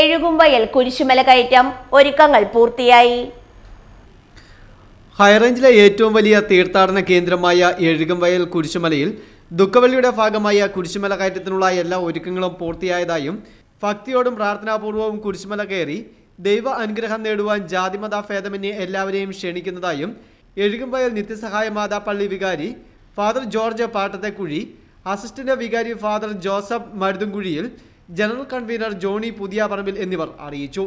എഴുകുമ്പയൽ കുരിശുമല കയറ്റം ഒരുക്കങ്ങൾ പൂർത്തിയായി ഹൈറേഞ്ചിലെ ഏറ്റവും വലിയ തീർത്ഥാടന കേന്ദ്രമായ എഴുകുംവയൽ കുരിശുമലയിൽ ദുഃഖവലിയുടെ ഭാഗമായ കുരിശുമല കയറ്റത്തിനുള്ള എല്ലാ ഒരുക്കങ്ങളും പൂർത്തിയായതായും ഭക്തിയോടും പ്രാർത്ഥനാപൂർവവും കുരിശുമല കയറി ദൈവ അനുഗ്രഹം നേടുവാൻ ജാതിമത ഭേദമന്യെ എല്ലാവരെയും ക്ഷണിക്കുന്നതായും എഴുകുംവയൽ നിത്യസഹായ മാതാ പള്ളി വികാരി ഫാദർ ജോർജ് പാട്ടത്തെക്കുഴി അസിസ്റ്റന്റ് വികാരി father Joseph Maruthumkuzhiyil general convener Johnny Puthiyaparambil എന്നിവർ അറിയിച്ചു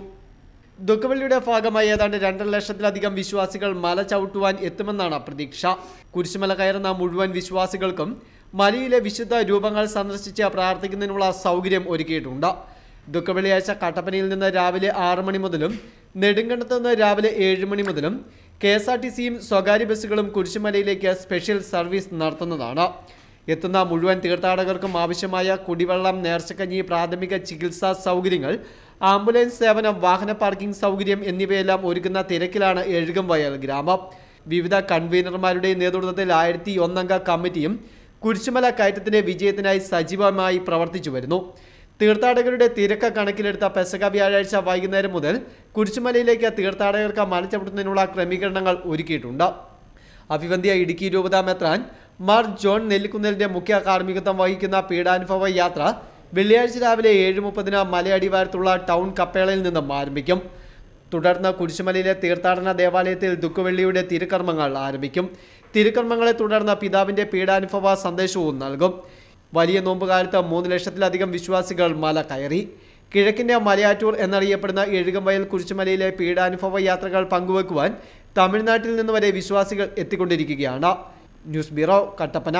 ദുഃഖവെള്ളിയുടെ ഭാഗമായി ഏതാണ്ട് രണ്ടര ലക്ഷത്തിലധികം വിശ്വാസികൾ മല ചവിട്ടുവാൻ എത്തുമെന്നാണ് പ്രതീക്ഷ കുരിശുമല കയറുന്ന മുഴുവൻ വിശ്വാസികൾക്കും മലയിലെ വിശുദ്ധ രൂപങ്ങൾ സന്ദർശിച്ച് പ്രാർത്ഥിക്കുന്നതിനുള്ള സൗകര്യം ഒരുക്കിയിട്ടുണ്ട് ദുഃഖവെള്ളിയാഴ്ച കട്ടപ്പനയിൽ നിന്ന് രാവിലെ ആറു മണി മുതലും നെടുങ്കണ്ടത്ത് നിന്ന് രാവിലെ ഏഴ് മണി മുതലും കെ എസ് ആർ ടി സിയും സ്വകാര്യ ബസ്സുകളും കുരിശുമലയിലേക്ക് സ്പെഷ്യൽ സർവീസ് നടത്തുന്നതാണ് എത്തുന്ന മുഴുവൻ തീർത്ഥാടകർക്കും ആവശ്യമായ കുടിവെള്ളം നേർച്ചക്കഞ്ഞി പ്രാഥമിക ചികിത്സാ സൗകര്യങ്ങൾ ആംബുലൻസ് സേവനം വാഹന പാർക്കിംഗ് സൗകര്യം എന്നിവയെല്ലാം ഒരുക്കുന്ന തിരക്കിലാണ് വയൽ ഗ്രാമം വിവിധ കൺവീനർമാരുടെ നേതൃത്വത്തിൽ ആയിരത്തി ഒന്നംഗ കമ്മിറ്റിയും കുരിശുമല കയറ്റത്തിന്റെ വിജയത്തിനായി സജീവമായി പ്രവർത്തിച്ചു വരുന്നു തീർത്ഥാടകരുടെ തിരക്ക കണക്കിലെടുത്ത പെസക വ്യാഴാഴ്ച വൈകുന്നേരം മുതൽ കുരിശുമലയിലേക്ക് തീർത്ഥാടകർക്ക് മലച്ചവിടുന്നതിനുള്ള ക്രമീകരണങ്ങൾ ഒരുക്കിയിട്ടുണ്ട് അഭിവന്ധ്യ ഇടുക്കി രൂപതാ മെത്രാൻ മാർ ജോൺ നെല്ലിക്കുന്നിലിന്റെ മുഖ്യ കാർമ്മികത്വം വഹിക്കുന്ന പീഡാനുഭവ യാത്ര വെള്ളിയാഴ്ച രാവിലെ ഏഴ് മുപ്പതിന് മലയടിവാരത്തുള്ള ടൗൺ കപ്പേളയിൽ നിന്നും ആരംഭിക്കും തുടർന്ന് കുരിശുമലയിലെ തീർത്ഥാടന ദേവാലയത്തിൽ ദുഃഖവെള്ളിയുടെ തിരുക്കർമ്മങ്ങൾ ആരംഭിക്കും തിരുക്കർമ്മങ്ങളെ തുടർന്ന് പിതാവിന്റെ പീഡാനുഭവ സന്ദേശവും നൽകും വലിയ നോമ്പുകാലത്ത് മൂന്ന് ലക്ഷത്തിലധികം വിശ്വാസികൾ മല കയറി കിഴക്കിന്റെ മലയാറ്റൂർ എന്നറിയപ്പെടുന്ന എഴുകമ്പയൽ കുരിശുമലയിലെ പീഡാനുഭവ യാത്രകൾ പങ്കുവെക്കുവാൻ തമിഴ്നാട്ടിൽ നിന്ന് വരെ വിശ്വാസികൾ എത്തിക്കൊണ്ടിരിക്കുകയാണ് న్యూస్ బ్యూరో కట్టపన